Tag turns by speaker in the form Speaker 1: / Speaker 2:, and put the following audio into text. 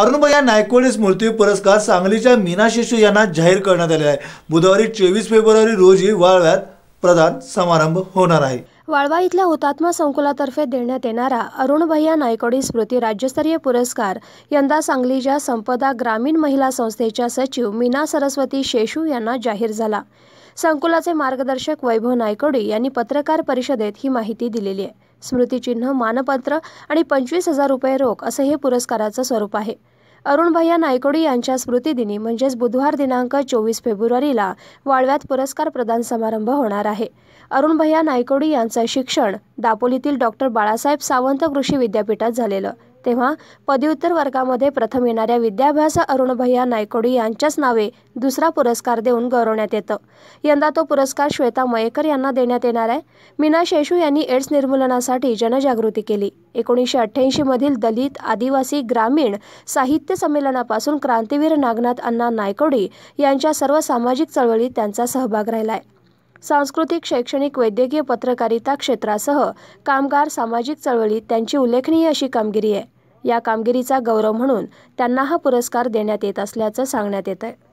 Speaker 1: अरुणभया नायकवाड स्मृती पुरस्कार सांगलीच्या मीना शिशू यांना जाहीर करण्यात आलेला आहे बुधवारी चोवीस फेब्रुवारी रोजी वाळव्यात प्रदान समारंभ होणार आहे
Speaker 2: वाळवा इथल्या हुतात्मा संकुलातर्फे देण्यात येणारा अरुणभैया नायकोडी स्मृती राज्यस्तरीय पुरस्कार यंदा सांगलीच्या संपदा ग्रामीण महिला संस्थेच्या सचिव मीना सरस्वती शेशू यांना जाहीर झाला संकुलाचे मार्गदर्शक वैभव नायकोडी यांनी पत्रकार परिषदेत ही माहिती दिलेली आहे स्मृतिचिन्ह मानपत्र आणि पंचवीस हजार रुपये रोख असं हे पुरस्काराचं स्वरूप आहे अरुणभैया नायकोडी यांच्या स्मृतिदिनी म्हणजेच बुधवार दिनांक चोवीस फेब्रुवारीला वाळव्यात पुरस्कार प्रदान समारंभ होणार आहे अरुणभैया नायकोडी यांचं शिक्षण दापोलीतील डॉक्टर बाळासाहेब सावंत कृषी विद्यापीठात झालेलं तेव्हा पदव्युत्तर वर्गामध्ये प्रथम येणाऱ्या विद्याभ्यास अरुणभैया नायकोडी यांच्याच नावे दुसरा पुरस्कार देऊन गौरवण्यात येतं यंदा तो पुरस्कार श्वेता मयेकर यांना देण्यात येणार आहे मीना शेषू यांनी एड्स निर्मूलनासाठी जनजागृती केली एकोणीसशे अठ्ठ्याऐंशीमधील दलित आदिवासी ग्रामीण साहित्य संमेलनापासून क्रांतीवीर नागनाथ अण्णा नायकोडी यांच्या सर्व सामाजिक चळवळीत त्यांचा सहभाग राहिला आहे सांस्कृतिक शैक्षणिक वैद्यकीय पत्रकारिता क्षेत्रासह कामगार सामाजिक चळवळीत त्यांची उल्लेखनीय अशी कामगिरी आहे या कामगिरीचा गौरव म्हणून त्यांना हा पुरस्कार देण्यात येत असल्याचं सांगण्यात येत आहे